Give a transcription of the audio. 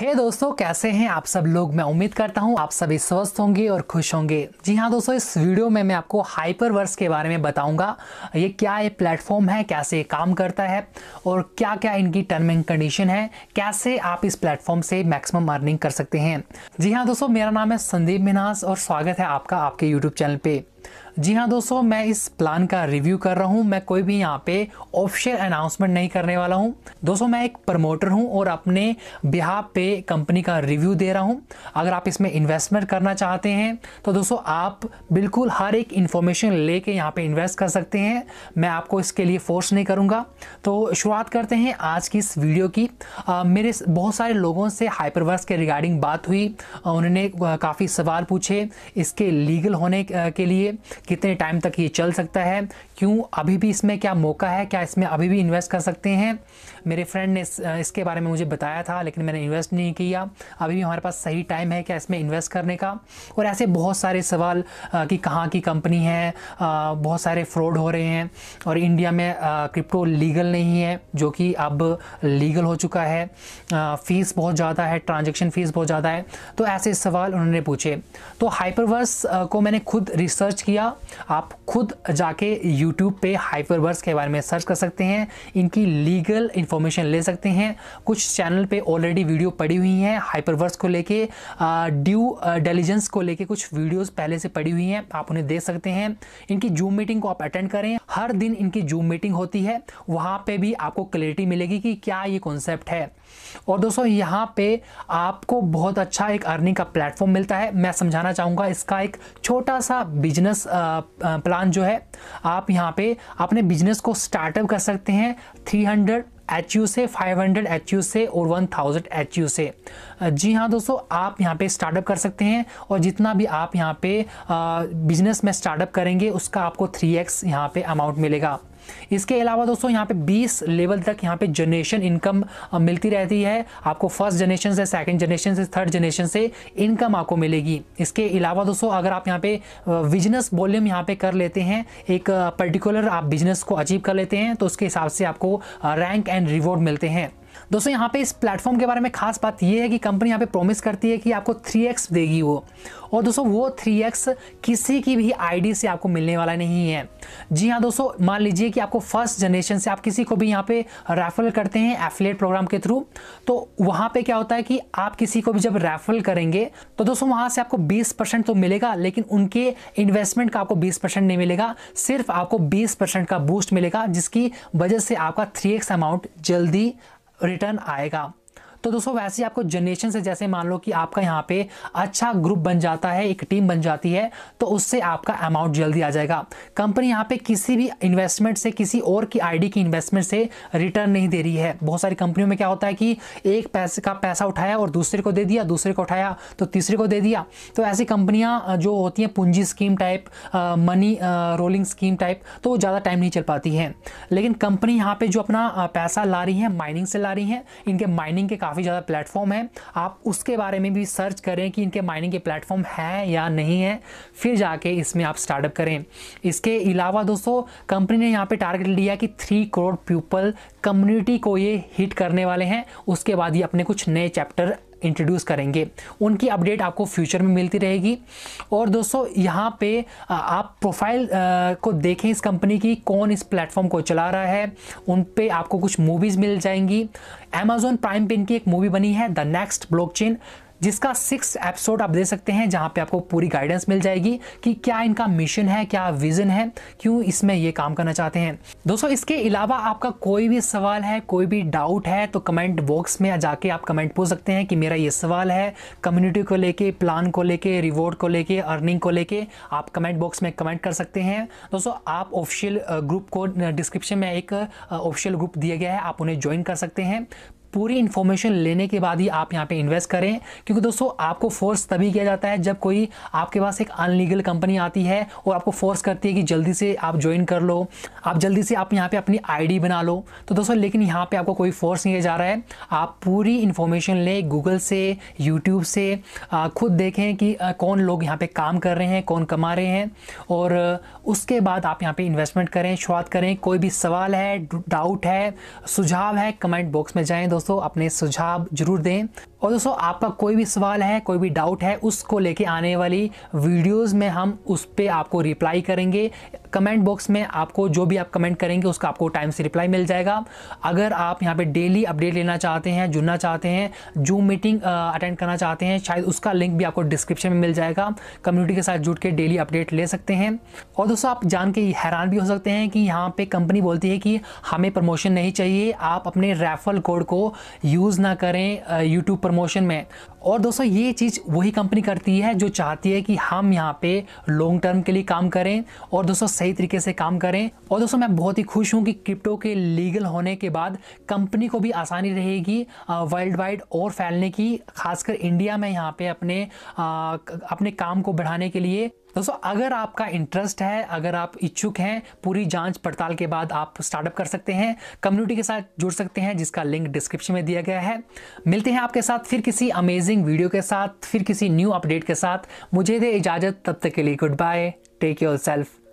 हे hey दोस्तों कैसे हैं आप सब लोग मैं उम्मीद करता हूं आप सभी स्वस्थ होंगे और खुश होंगे जी हाँ दोस्तों इस वीडियो में मैं आपको हाइपरवर्स के बारे में बताऊंगा ये क्या ये प्लेटफॉर्म है कैसे काम करता है और क्या क्या इनकी टर्म एंड कंडीशन है कैसे आप इस प्लेटफॉर्म से मैक्सिमम अर्निंग कर सकते हैं जी हाँ दोस्तों मेरा नाम है संदीप मिनास और स्वागत है आपका आपके यूट्यूब चैनल पर जी हाँ दोस्तों मैं इस प्लान का रिव्यू कर रहा हूँ मैं कोई भी यहाँ पे ऑफिशियल अनाउंसमेंट नहीं करने वाला हूँ दोस्तों मैं एक प्रमोटर हूँ और अपने बिहार पे कंपनी का रिव्यू दे रहा हूँ अगर आप इसमें इन्वेस्टमेंट करना चाहते हैं तो दोस्तों आप बिल्कुल हर एक इन्फॉर्मेशन ले कर यहाँ पर इन्वेस्ट कर सकते हैं मैं आपको इसके लिए फोर्स नहीं करूँगा तो शुरुआत करते हैं आज की इस वीडियो की आ, मेरे बहुत सारे लोगों से हाइपरवर्स के रिगार्डिंग बात हुई उन्होंने काफ़ी सवाल पूछे इसके लीगल होने के लिए कितने टाइम तक ये चल सकता है क्यों अभी भी इसमें क्या मौका है क्या इसमें अभी भी इन्वेस्ट कर सकते हैं मेरे फ्रेंड ने इस, इसके बारे में मुझे बताया था लेकिन मैंने इन्वेस्ट नहीं किया अभी भी हमारे पास सही टाइम है क्या इसमें इन्वेस्ट करने का और ऐसे बहुत सारे सवाल कि कहाँ की कंपनी है बहुत सारे फ्रॉड हो रहे हैं और इंडिया में क्रिप्टो लीगल नहीं है जो कि अब लीगल हो चुका है फ़ीस बहुत ज़्यादा है ट्रांजेक्शन फ़ीस बहुत ज़्यादा है तो ऐसे सवाल उन्होंने पूछे तो हाइपरवर्स को मैंने खुद रिसर्च किया आप खुद जाके यूट्यूब पे हाइपरवर्स के बारे में सर्च कर सकते हैं इनकी लीगल इन्फॉर्मेशन ले सकते हैं कुछ चैनल पे ऑलरेडी वीडियो पड़ी हुई हैं हाइपरवर्स को लेके ड्यू डेलिजेंस को लेके कुछ वीडियोस पहले से पड़ी हुई हैं आप उन्हें देख सकते हैं इनकी जूम मीटिंग को आप अटेंड करें हर दिन इनकी जूम मीटिंग होती है वहाँ पे भी आपको क्लैरिटी मिलेगी कि क्या ये कॉन्सेप्ट है और दोस्तों यहाँ पे आपको बहुत अच्छा एक अर्निंग का प्लेटफॉर्म मिलता है मैं समझाना चाहूँगा इसका एक छोटा सा बिजनेस प्लान जो है आप यहाँ पे अपने बिजनेस को स्टार्टअप कर सकते हैं थ्री हंड्रेड एच से 500 एच से और 1000 एच से जी हाँ दोस्तों आप यहाँ पे स्टार्टअप कर सकते हैं और जितना भी आप यहाँ पे बिजनेस में स्टार्टअप करेंगे उसका आपको 3x एक्स यहाँ पे अमाउंट मिलेगा इसके अलावा दोस्तों यहाँ पे 20 लेवल तक यहाँ पे जनरेशन इनकम मिलती रहती है आपको फर्स्ट जनरेशन से सेकंड जनरेशन से थर्ड जनरेशन से इनकम आपको मिलेगी इसके अलावा दोस्तों अगर आप यहाँ पे बिजनेस वॉल्यूम यहाँ पे कर लेते हैं एक पर्टिकुलर आप बिजनेस को अचीव कर लेते हैं तो उसके हिसाब से आपको रैंक एंड रिवॉर्ड मिलते हैं दोस्तों यहाँ पे इस प्लेटफॉर्म के बारे में खास बात यह है कि कंपनी यहाँ पे प्रॉमिस करती है कि आपको 3x देगी वो और दोस्तों वो 3x किसी की भी आईडी से आपको मिलने वाला नहीं है जी हाँ दोस्तों मान लीजिए कि आपको फर्स्ट जनरेशन से आप किसी को भी यहाँ पे रेफरल करते हैं एफिलेट प्रोग्राम के थ्रू तो वहाँ पे क्या होता है कि आप किसी को भी जब रेफरल करेंगे तो दोस्तों वहाँ से आपको बीस तो मिलेगा लेकिन उनके इन्वेस्टमेंट का आपको बीस नहीं मिलेगा सिर्फ आपको बीस का बूस्ट मिलेगा जिसकी वजह से आपका थ्री अमाउंट जल्दी रिटर्न आएगा तो दोस्तों वैसे ही आपको जनरेशन से जैसे मान लो कि आपका यहाँ पे अच्छा ग्रुप बन जाता है एक टीम बन जाती है तो उससे आपका अमाउंट जल्दी आ जाएगा कंपनी यहाँ पे किसी भी इन्वेस्टमेंट से किसी और की आईडी की इन्वेस्टमेंट से रिटर्न नहीं दे रही है बहुत सारी कंपनियों में क्या होता है कि एक पैसे का पैसा उठाया और दूसरे को दे दिया दूसरे को उठाया तो तीसरे को दे दिया तो ऐसी कंपनियाँ जो होती हैं पूंजी scheme type money rolling scheme type तो वो ज़्यादा टाइम नहीं चल पाती है लेकिन कंपनी यहाँ पर जो अपना पैसा ला रही है माइनिंग से ला रही है इनके माइनिंग के काफ़ी काफ़ी ज़्यादा प्लेटफॉर्म है आप उसके बारे में भी सर्च करें कि इनके माइनिंग के प्लेटफॉर्म हैं या नहीं है फिर जाके इसमें आप स्टार्टअप करें इसके अलावा दोस्तों कंपनी ने यहाँ पर टारगेट लिया कि थ्री करोड़ पीपल कम्युनिटी को ये हिट करने वाले हैं उसके बाद ये अपने कुछ नए चैप्टर इंट्रोड्यूस करेंगे उनकी अपडेट आपको फ्यूचर में मिलती रहेगी और दोस्तों यहाँ पे आप प्रोफाइल को देखें इस कंपनी की कौन इस प्लेटफॉर्म को चला रहा है उन पे आपको कुछ मूवीज़ मिल जाएंगी अमेजोन प्राइम पे इनकी एक मूवी बनी है द नेक्स्ट ब्लॉकचेन जिसका सिक्स एपिसोड आप दे सकते हैं जहाँ पे आपको पूरी गाइडेंस मिल जाएगी कि क्या इनका मिशन है क्या विजन है क्यों इसमें ये काम करना चाहते हैं दोस्तों इसके अलावा आपका कोई भी सवाल है कोई भी डाउट है तो कमेंट बॉक्स में जाके आप कमेंट पूछ सकते हैं कि मेरा ये सवाल है कम्युनिटी को लेके प्लान को लेके रिवॉर्ड को लेके अर्निंग को लेके आप कमेंट बॉक्स में कमेंट कर सकते हैं दोस्तों आप ऑफिशियल ग्रुप uh, को डिस्क्रिप्शन uh, में एक ऑफिशियल uh, ग्रुप दिया गया है आप उन्हें ज्वाइन कर सकते हैं पूरी इन्फॉर्मेशन लेने के बाद ही आप यहाँ पे इन्वेस्ट करें क्योंकि दोस्तों आपको फोर्स तभी किया जाता है जब कोई आपके पास एक अनलीगल कंपनी आती है और आपको फोर्स करती है कि जल्दी से आप ज्वाइन कर लो आप जल्दी से आप यहाँ पर अपनी आई बना लो तो दोस्तों लेकिन यहाँ पर आपको कोई फोर्स नहीं किया जा रहा है आप पूरी इन्फॉर्मेशन लें गूगल से यूट्यूब से खुद देखें कि कौन लोग यहाँ पर काम कर रहे हैं कौन कमा रहे हैं और उसके बाद आप यहाँ पर इन्वेस्टमेंट करें शुरुआत करें कोई भी सवाल है डाउट है सुझाव है कमेंट बॉक्स में जाएँ दोस्तों दोस्तों अपने सुझाव जरूर दें और दोस्तों आपका कोई भी सवाल है कोई भी डाउट है उसको लेके आने वाली वीडियोस में हम उस पर आपको रिप्लाई करेंगे कमेंट बॉक्स में आपको जो भी आप कमेंट करेंगे उसका आपको टाइम से रिप्लाई मिल जाएगा अगर आप यहाँ पे डेली अपडेट लेना चाहते हैं जुड़ना चाहते हैं जूम मीटिंग अटेंड करना चाहते हैं शायद उसका लिंक भी आपको डिस्क्रिप्शन में मिल जाएगा कम्युनिटी के साथ जुड़ के डेली अपडेट ले सकते हैं और दोस्तों आप जान के हैरान भी हो सकते हैं कि यहाँ पर कंपनी बोलती है कि हमें प्रमोशन नहीं चाहिए आप अपने रेफरल कोड को यूज़ ना करें यूट्यूब प्रमोशन में और दोस्तों ये चीज़ वही कंपनी करती है जो चाहती है कि हम यहाँ पे लॉन्ग टर्म के लिए काम करें और दोस्तों सही तरीके से काम करें और दोस्तों मैं बहुत ही खुश हूँ कि क्रिप्टो के लीगल होने के बाद कंपनी को भी आसानी रहेगी वर्ल्ड वाइड और फैलने की खासकर इंडिया में यहाँ पे अपने आ, अपने काम को बढ़ाने के लिए दोस्तों अगर आपका इंटरेस्ट है अगर आप इच्छुक हैं पूरी जांच पड़ताल के बाद आप स्टार्टअप कर सकते हैं कम्युनिटी के साथ जुड़ सकते हैं जिसका लिंक डिस्क्रिप्शन में दिया गया है मिलते हैं आपके साथ फिर किसी अमेजिंग वीडियो के साथ फिर किसी न्यू अपडेट के साथ मुझे दे इजाज़त तब तक के लिए good bye take your self